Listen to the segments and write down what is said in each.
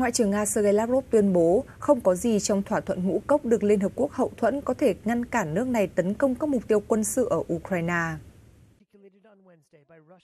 Ngoại trưởng Nga Sergei Lavrov tuyên bố không có gì trong thỏa thuận ngũ cốc được Liên Hợp Quốc hậu thuẫn có thể ngăn cản nước này tấn công các mục tiêu quân sự ở Ukraine.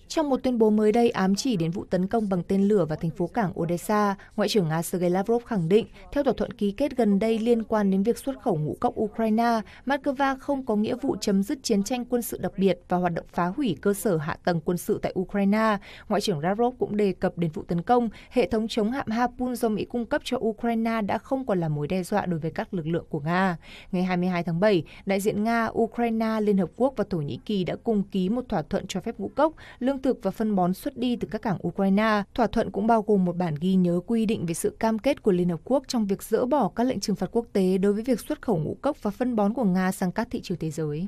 Trong một tuyên bố mới đây ám chỉ đến vụ tấn công bằng tên lửa vào thành phố cảng Odessa, Ngoại trưởng Nga Sergei Lavrov khẳng định, theo thỏa thuận ký kết gần đây liên quan đến việc xuất khẩu ngũ cốc Ukraine, Moscow không có nghĩa vụ chấm dứt chiến tranh quân sự đặc biệt và hoạt động phá hủy cơ sở hạ tầng quân sự tại Ukraine. Ngoại trưởng Lavrov cũng đề cập đến vụ tấn công, hệ thống chống hạm Harpoon do Mỹ cung cấp cho Ukraine đã không còn là mối đe dọa đối với các lực lượng của Nga. Ngày 22 tháng 7, đại diện Nga, Ukraine, Liên Hợp Quốc và Thổ Nhĩ Kỳ đã cùng ký một thỏa thuận cho phép ngũ cốc lương thực và phân bón xuất đi từ các cảng Ukraine. Thỏa thuận cũng bao gồm một bản ghi nhớ quy định về sự cam kết của Liên Hợp Quốc trong việc dỡ bỏ các lệnh trừng phạt quốc tế đối với việc xuất khẩu ngũ cốc và phân bón của Nga sang các thị trường thế giới.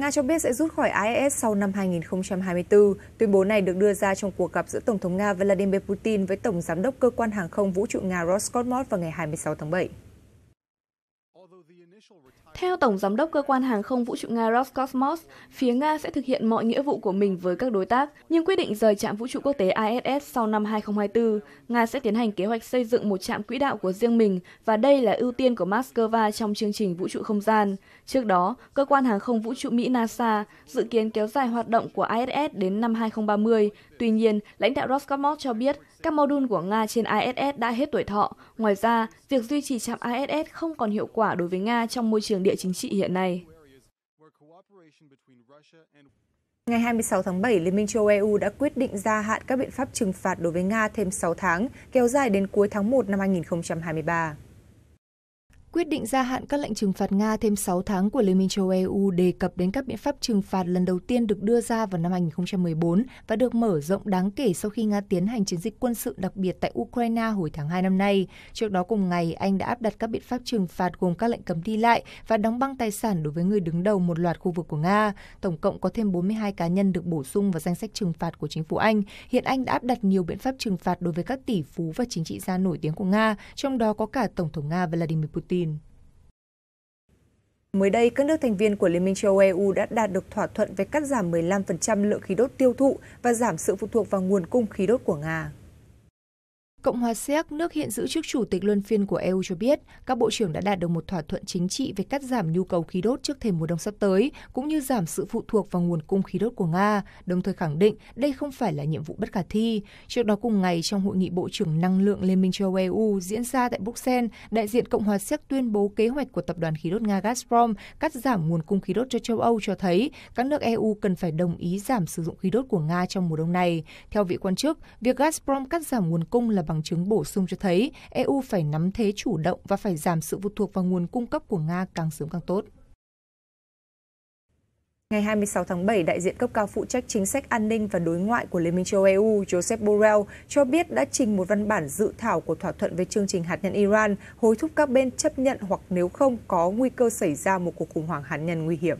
Nga cho biết sẽ rút khỏi IS sau năm 2024. Tuyên bố này được đưa ra trong cuộc gặp giữa Tổng thống Nga Vladimir Putin với Tổng Giám đốc Cơ quan Hàng không Vũ trụ Nga Roscosmos vào ngày 26 tháng 7. Theo Tổng Giám đốc Cơ quan Hàng không Vũ trụ Nga Roscosmos, phía Nga sẽ thực hiện mọi nghĩa vụ của mình với các đối tác, nhưng quyết định rời trạm vũ trụ quốc tế ISS sau năm 2024, Nga sẽ tiến hành kế hoạch xây dựng một trạm quỹ đạo của riêng mình và đây là ưu tiên của Moscow trong chương trình vũ trụ không gian. Trước đó, Cơ quan Hàng không Vũ trụ Mỹ NASA dự kiến kéo dài hoạt động của ISS đến năm 2030. Tuy nhiên, lãnh đạo Roscosmos cho biết các mô đun của Nga trên ISS đã hết tuổi thọ. Ngoài ra, việc duy trì trạm ISS không còn hiệu quả đối với Nga trong môi trường địa chính trị hiện nay. Ngày 26 tháng 7, Liên minh châu EU đã quyết định gia hạn các biện pháp trừng phạt đối với Nga thêm 6 tháng, kéo dài đến cuối tháng 1 năm 2023. Quyết định gia hạn các lệnh trừng phạt Nga thêm 6 tháng của Liên minh châu Âu đề cập đến các biện pháp trừng phạt lần đầu tiên được đưa ra vào năm 2014 và được mở rộng đáng kể sau khi Nga tiến hành chiến dịch quân sự đặc biệt tại Ukraine hồi tháng 2 năm nay. Trước đó cùng ngày, Anh đã áp đặt các biện pháp trừng phạt gồm các lệnh cấm đi lại và đóng băng tài sản đối với người đứng đầu một loạt khu vực của Nga. Tổng cộng có thêm 42 cá nhân được bổ sung vào danh sách trừng phạt của chính phủ Anh. Hiện Anh đã áp đặt nhiều biện pháp trừng phạt đối với các tỷ phú và chính trị gia nổi tiếng của Nga, trong đó có cả Tổng thống Nga Vladimir Putin. Berlin. Mới đây, các nước thành viên của Liên minh châu Âu đã đạt được thỏa thuận về cắt giảm 15% lượng khí đốt tiêu thụ và giảm sự phụ thuộc vào nguồn cung khí đốt của Nga. Cộng hòa Séc, nước hiện giữ chức chủ tịch luân phiên của EU cho biết, các bộ trưởng đã đạt được một thỏa thuận chính trị về cắt giảm nhu cầu khí đốt trước thềm mùa đông sắp tới, cũng như giảm sự phụ thuộc vào nguồn cung khí đốt của Nga, đồng thời khẳng định đây không phải là nhiệm vụ bất khả thi. Trước đó cùng ngày, trong hội nghị bộ trưởng năng lượng Liên minh châu EU diễn ra tại Bruxelles, đại diện Cộng hòa Séc tuyên bố kế hoạch của tập đoàn khí đốt Nga Gazprom cắt giảm nguồn cung khí đốt cho châu Âu cho thấy các nước EU cần phải đồng ý giảm sử dụng khí đốt của Nga trong mùa đông này. Theo vị quan chức, việc Gazprom cắt giảm nguồn cung là bằng bằng chứng bổ sung cho thấy EU phải nắm thế chủ động và phải giảm sự phụ thuộc vào nguồn cung cấp của Nga càng sớm càng tốt. Ngày 26 tháng 7, đại diện cấp cao phụ trách chính sách an ninh và đối ngoại của Liên minh châu EU Joseph Borrell cho biết đã trình một văn bản dự thảo của thỏa thuận về chương trình hạt nhân Iran, hối thúc các bên chấp nhận hoặc nếu không có nguy cơ xảy ra một cuộc khủng hoảng hạt nhân nguy hiểm.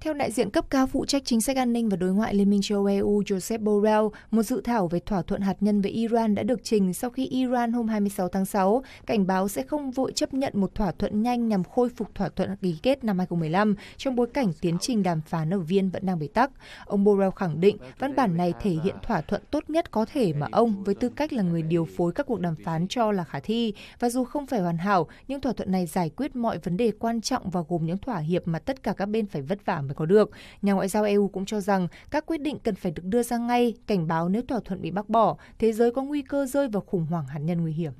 Theo đại diện cấp cao phụ trách chính sách an ninh và đối ngoại Liên minh châu Âu EU Joseph Borrell, một dự thảo về thỏa thuận hạt nhân với Iran đã được trình sau khi Iran hôm 26 tháng 6 cảnh báo sẽ không vội chấp nhận một thỏa thuận nhanh nhằm khôi phục thỏa thuận ký kết năm 2015 trong bối cảnh tiến trình đàm phán ở Viên vẫn đang bị tắc. Ông Borrell khẳng định văn bản này thể hiện thỏa thuận tốt nhất có thể mà ông với tư cách là người điều phối các cuộc đàm phán cho là khả thi và dù không phải hoàn hảo, nhưng thỏa thuận này giải quyết mọi vấn đề quan trọng và gồm những thỏa hiệp mà tất cả các bên phải vất vả mới có được. Nhà ngoại giao EU cũng cho rằng các quyết định cần phải được đưa ra ngay, cảnh báo nếu thỏa thuận bị bác bỏ, thế giới có nguy cơ rơi vào khủng hoảng hạt nhân nguy hiểm.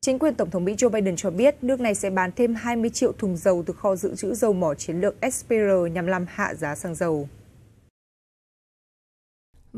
Chính quyền Tổng thống Mỹ Joe Biden cho biết nước này sẽ bán thêm 20 triệu thùng dầu từ kho dự trữ dầu mỏ chiến lược SPR nhằm làm hạ giá xăng dầu.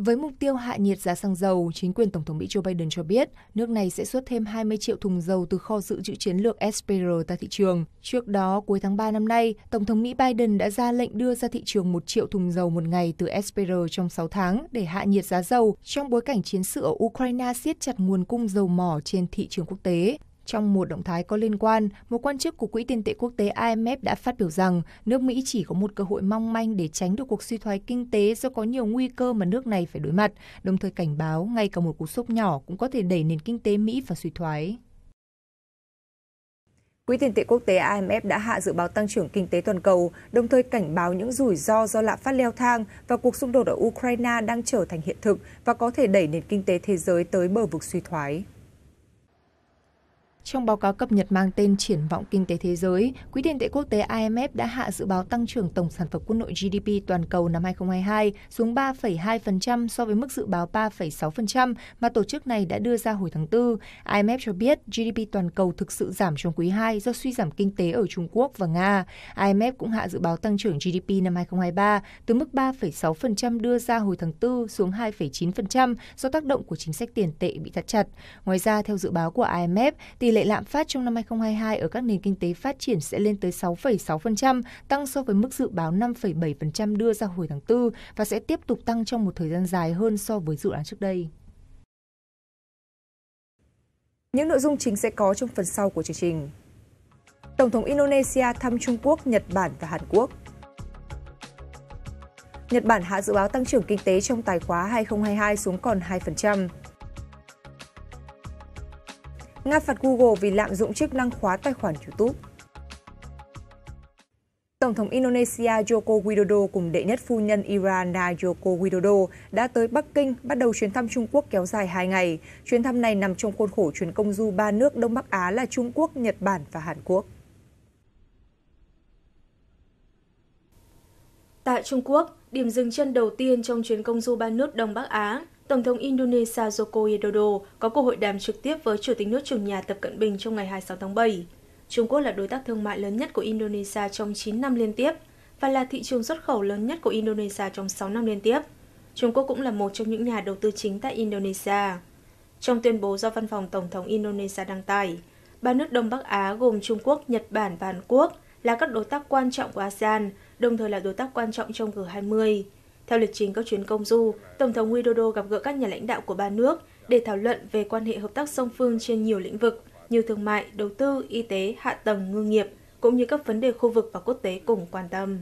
Với mục tiêu hạ nhiệt giá xăng dầu, chính quyền Tổng thống Mỹ Joe Biden cho biết nước này sẽ xuất thêm 20 triệu thùng dầu từ kho dự trữ chiến lược SPR ra thị trường. Trước đó, cuối tháng 3 năm nay, Tổng thống Mỹ Biden đã ra lệnh đưa ra thị trường 1 triệu thùng dầu một ngày từ SPR trong 6 tháng để hạ nhiệt giá dầu trong bối cảnh chiến sự ở Ukraine siết chặt nguồn cung dầu mỏ trên thị trường quốc tế. Trong một động thái có liên quan, một quan chức của Quỹ tiền tệ quốc tế IMF đã phát biểu rằng nước Mỹ chỉ có một cơ hội mong manh để tránh được cuộc suy thoái kinh tế do có nhiều nguy cơ mà nước này phải đối mặt, đồng thời cảnh báo ngay cả một cú sốc nhỏ cũng có thể đẩy nền kinh tế Mỹ vào suy thoái. Quỹ tiền tệ quốc tế IMF đã hạ dự báo tăng trưởng kinh tế toàn cầu, đồng thời cảnh báo những rủi ro do lạm phát leo thang và cuộc xung đột ở Ukraine đang trở thành hiện thực và có thể đẩy nền kinh tế thế giới tới bờ vực suy thoái. Trong báo cáo cập nhật mang tên Triển vọng kinh tế thế giới, Quỹ tiền tệ quốc tế IMF đã hạ dự báo tăng trưởng tổng sản phẩm quốc nội GDP toàn cầu năm 2022 xuống 3,2% so với mức dự báo 3,6% mà tổ chức này đã đưa ra hồi tháng 4. IMF cho biết GDP toàn cầu thực sự giảm trong quý 2 do suy giảm kinh tế ở Trung Quốc và Nga. IMF cũng hạ dự báo tăng trưởng GDP năm 2023 từ mức 3,6% đưa ra hồi tháng 4 xuống 2,9% do tác động của chính sách tiền tệ bị thắt chặt. Ngoài ra, theo dự báo của IMF, tỷ lệ lệ lạm phát trong năm 2022 ở các nền kinh tế phát triển sẽ lên tới 6,6%, tăng so với mức dự báo 5,7% đưa ra hồi tháng 4 và sẽ tiếp tục tăng trong một thời gian dài hơn so với dự án trước đây. Những nội dung chính sẽ có trong phần sau của chương trình. Tổng thống Indonesia thăm Trung Quốc, Nhật Bản và Hàn Quốc. Nhật Bản hạ dự báo tăng trưởng kinh tế trong tài khóa 2022 xuống còn 2%. Nga phạt Google vì lạm dụng chức năng khóa tài khoản YouTube. Tổng thống Indonesia Joko Widodo cùng đệ nhất phu nhân Iran Joko Widodo đã tới Bắc Kinh bắt đầu chuyến thăm Trung Quốc kéo dài 2 ngày. Chuyến thăm này nằm trong khuôn khổ chuyến công du ba nước Đông Bắc Á là Trung Quốc, Nhật Bản và Hàn Quốc. Tại Trung Quốc, điểm dừng chân đầu tiên trong chuyến công du ba nước Đông Bắc Á Tổng thống Indonesia Joko Widodo có cuộc hội đàm trực tiếp với Chủ tịch nước chủ nhà Tập Cận Bình trong ngày 26 tháng 7. Trung Quốc là đối tác thương mại lớn nhất của Indonesia trong 9 năm liên tiếp và là thị trường xuất khẩu lớn nhất của Indonesia trong 6 năm liên tiếp. Trung Quốc cũng là một trong những nhà đầu tư chính tại Indonesia. Trong tuyên bố do Văn phòng Tổng thống Indonesia đăng tải, ba nước Đông Bắc Á gồm Trung Quốc, Nhật Bản và Hàn Quốc là các đối tác quan trọng của ASEAN, đồng thời là đối tác quan trọng trong G20. Theo lịch trình các chuyến công du, Tổng thống Widodo gặp gỡ các nhà lãnh đạo của ba nước để thảo luận về quan hệ hợp tác song phương trên nhiều lĩnh vực như thương mại, đầu tư, y tế, hạ tầng, ngư nghiệp, cũng như các vấn đề khu vực và quốc tế cùng quan tâm.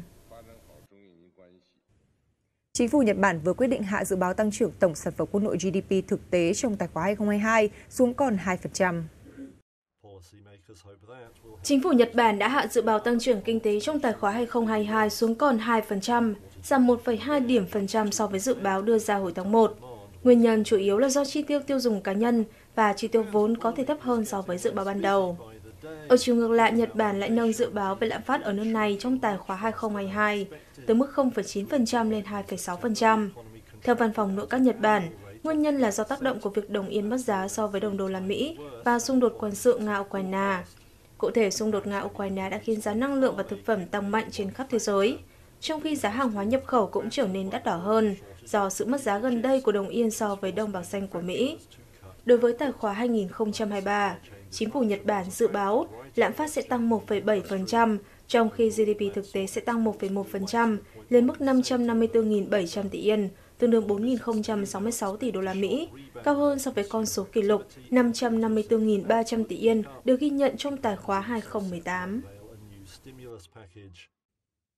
Chính phủ Nhật Bản vừa quyết định hạ dự báo tăng trưởng tổng sản phẩm quốc nội GDP thực tế trong tài khoá 2022 xuống còn 2%. Chính phủ Nhật Bản đã hạ dự báo tăng trưởng kinh tế trong tài khoá 2022 xuống còn 2%, giảm 1,2 điểm phần trăm so với dự báo đưa ra hồi tháng 1. Nguyên nhân chủ yếu là do chi tiêu tiêu dùng cá nhân và chi tiêu vốn có thể thấp hơn so với dự báo ban đầu. Ở chiều ngược lại, Nhật Bản lại nâng dự báo về lạm phát ở nước này trong tài khoá 2022 từ mức 0,9% lên 2,6%. Theo Văn phòng Nội các Nhật Bản, Nguyên nhân là do tác động của việc đồng yên mất giá so với đồng đô la Mỹ và xung đột quân sự Nga-Ukraine. Cụ thể, xung đột Nga-Ukraine đã khiến giá năng lượng và thực phẩm tăng mạnh trên khắp thế giới, trong khi giá hàng hóa nhập khẩu cũng trở nên đắt đỏ hơn do sự mất giá gần đây của đồng yên so với đồng bạc xanh của Mỹ. Đối với tài khoá 2023, chính phủ Nhật Bản dự báo lạm phát sẽ tăng 1,7%, trong khi GDP thực tế sẽ tăng 1,1% lên mức 554.700 tỷ yên, tương đương 4.066 tỷ đô la Mỹ, cao hơn so với con số kỷ lục 554.300 tỷ yên được ghi nhận trong tài khóa 2018.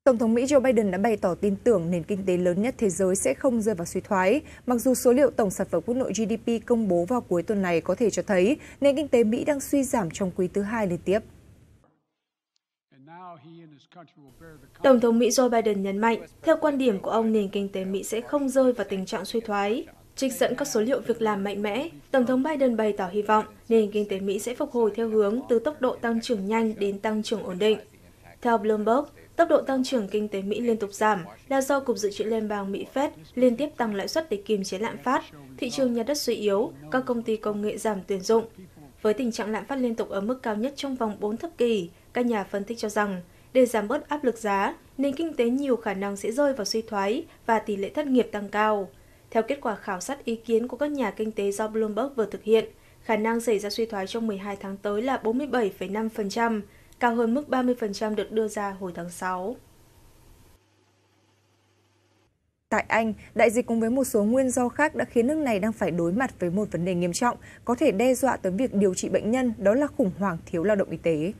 Tổng thống Mỹ Joe Biden đã bày tỏ tin tưởng nền kinh tế lớn nhất thế giới sẽ không rơi vào suy thoái, mặc dù số liệu tổng sản phẩm quốc nội GDP công bố vào cuối tuần này có thể cho thấy nền kinh tế Mỹ đang suy giảm trong quý thứ hai liên tiếp. Tổng thống Mỹ Joe Biden nhấn mạnh, theo quan điểm của ông, nền kinh tế Mỹ sẽ không rơi vào tình trạng suy thoái. Trích dẫn các số liệu việc làm mạnh mẽ, Tổng thống Biden bày tỏ hy vọng nền kinh tế Mỹ sẽ phục hồi theo hướng từ tốc độ tăng trưởng nhanh đến tăng trưởng ổn định. Theo Bloomberg, tốc độ tăng trưởng kinh tế Mỹ liên tục giảm là do Cục Dự trữ Liên bang Mỹ Fed liên tiếp tăng lãi suất để kiềm chế lạm phát, thị trường nhà đất suy yếu, các công ty công nghệ giảm tuyển dụng. Với tình trạng lạm phát liên tục ở mức cao nhất trong vòng 4 thập kỷ, các nhà phân tích cho rằng, để giảm bớt áp lực giá, nền kinh tế nhiều khả năng sẽ rơi vào suy thoái và tỷ lệ thất nghiệp tăng cao. Theo kết quả khảo sát ý kiến của các nhà kinh tế do Bloomberg vừa thực hiện, khả năng xảy ra suy thoái trong 12 tháng tới là 47,5%, cao hơn mức 30% được đưa ra hồi tháng 6. Tại Anh, đại dịch cùng với một số nguyên do khác đã khiến nước này đang phải đối mặt với một vấn đề nghiêm trọng, có thể đe dọa tới việc điều trị bệnh nhân, đó là khủng hoảng thiếu lao động y tế.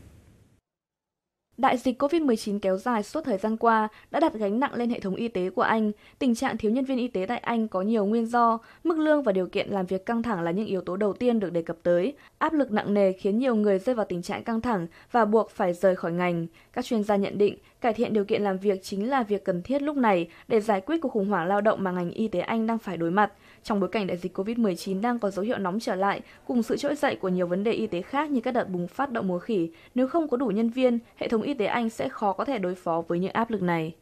Đại dịch COVID-19 kéo dài suốt thời gian qua đã đặt gánh nặng lên hệ thống y tế của Anh. Tình trạng thiếu nhân viên y tế tại Anh có nhiều nguyên do, mức lương và điều kiện làm việc căng thẳng là những yếu tố đầu tiên được đề cập tới. Áp lực nặng nề khiến nhiều người rơi vào tình trạng căng thẳng và buộc phải rời khỏi ngành. Các chuyên gia nhận định Cải thiện điều kiện làm việc chính là việc cần thiết lúc này để giải quyết cuộc khủng hoảng lao động mà ngành y tế Anh đang phải đối mặt trong bối cảnh đại dịch COVID-19 đang có dấu hiệu nóng trở lại cùng sự trỗi dậy của nhiều vấn đề y tế khác như các đợt bùng phát đậu mùa khỉ. Nếu không có đủ nhân viên, hệ thống y tế Anh sẽ khó có thể đối phó với những áp lực này.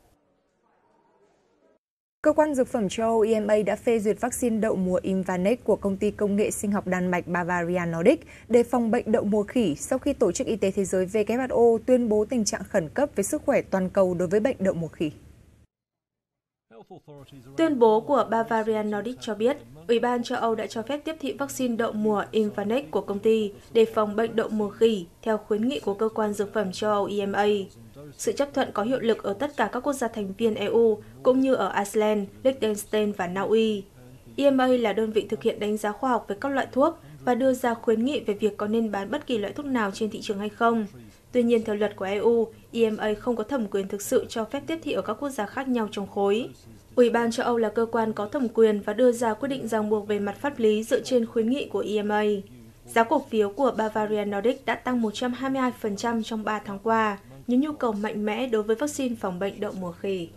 Cơ quan Dược phẩm châu Âu EMA đã phê duyệt vaccine đậu mùa Invanex của công ty công nghệ sinh học Đan Mạch Bavaria Nordic để phòng bệnh đậu mùa khỉ sau khi Tổ chức Y tế Thế giới WHO tuyên bố tình trạng khẩn cấp về sức khỏe toàn cầu đối với bệnh đậu mùa khỉ. Tuyên bố của Bavarian Nordic cho biết, Ủy ban châu Âu đã cho phép tiếp thị vaccine đậu mùa Invanex của công ty để phòng bệnh đậu mùa khỉ theo khuyến nghị của Cơ quan Dược phẩm châu Âu EMA. Sự chấp thuận có hiệu lực ở tất cả các quốc gia thành viên EU, cũng như ở Iceland, Liechtenstein và Na Uy. EMA là đơn vị thực hiện đánh giá khoa học về các loại thuốc và đưa ra khuyến nghị về việc có nên bán bất kỳ loại thuốc nào trên thị trường hay không. Tuy nhiên, theo luật của EU, EMA không có thẩm quyền thực sự cho phép tiếp thị ở các quốc gia khác nhau trong khối. Ủy ban châu Âu là cơ quan có thẩm quyền và đưa ra quyết định ràng buộc về mặt pháp lý dựa trên khuyến nghị của EMA. Giá cổ phiếu của Bavaria Nordic đã tăng 122% trong 3 tháng qua, những nhu cầu mạnh mẽ đối với vaccine phòng bệnh đậu mùa khỉ.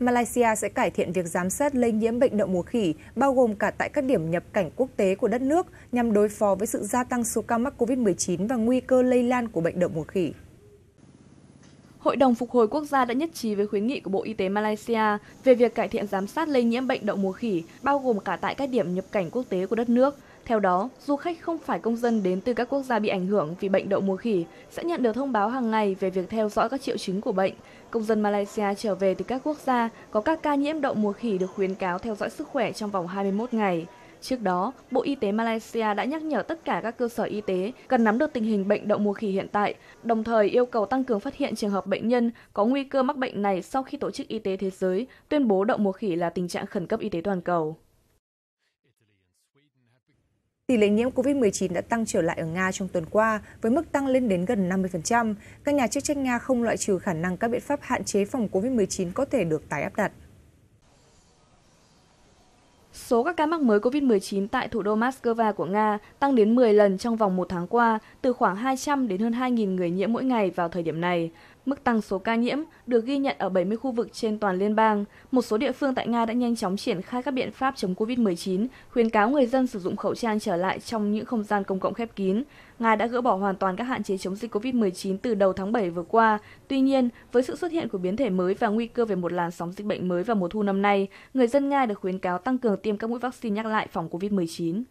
Malaysia sẽ cải thiện việc giám sát lây nhiễm bệnh đậu mùa khỉ, bao gồm cả tại các điểm nhập cảnh quốc tế của đất nước, nhằm đối phó với sự gia tăng số ca mắc COVID-19 và nguy cơ lây lan của bệnh đậu mùa khỉ. Hội đồng Phục hồi Quốc gia đã nhất trí với khuyến nghị của Bộ Y tế Malaysia về việc cải thiện giám sát lây nhiễm bệnh đậu mùa khỉ, bao gồm cả tại các điểm nhập cảnh quốc tế của đất nước, theo đó, du khách không phải công dân đến từ các quốc gia bị ảnh hưởng vì bệnh đậu mùa khỉ sẽ nhận được thông báo hàng ngày về việc theo dõi các triệu chứng của bệnh. Công dân Malaysia trở về từ các quốc gia có các ca nhiễm đậu mùa khỉ được khuyến cáo theo dõi sức khỏe trong vòng 21 ngày. Trước đó, Bộ Y tế Malaysia đã nhắc nhở tất cả các cơ sở y tế cần nắm được tình hình bệnh đậu mùa khỉ hiện tại, đồng thời yêu cầu tăng cường phát hiện trường hợp bệnh nhân có nguy cơ mắc bệnh này sau khi Tổ chức Y tế Thế giới tuyên bố đậu mùa khỉ là tình trạng khẩn cấp y tế toàn cầu. Tỷ lệ nhiễm COVID-19 đã tăng trở lại ở Nga trong tuần qua với mức tăng lên đến gần 50%. Các nhà chức trách Nga không loại trừ khả năng các biện pháp hạn chế phòng COVID-19 có thể được tái áp đặt. Số các ca mắc mới COVID-19 tại thủ đô Moscow của Nga tăng đến 10 lần trong vòng một tháng qua, từ khoảng 200 đến hơn 2.000 người nhiễm mỗi ngày vào thời điểm này. Mức tăng số ca nhiễm được ghi nhận ở 70 khu vực trên toàn liên bang. Một số địa phương tại Nga đã nhanh chóng triển khai các biện pháp chống COVID-19, khuyến cáo người dân sử dụng khẩu trang trở lại trong những không gian công cộng khép kín. Nga đã gỡ bỏ hoàn toàn các hạn chế chống dịch COVID-19 từ đầu tháng 7 vừa qua. Tuy nhiên, với sự xuất hiện của biến thể mới và nguy cơ về một làn sóng dịch bệnh mới vào mùa thu năm nay, người dân Nga được khuyến cáo tăng cường tiêm các mũi vaccine nhắc lại phòng COVID-19.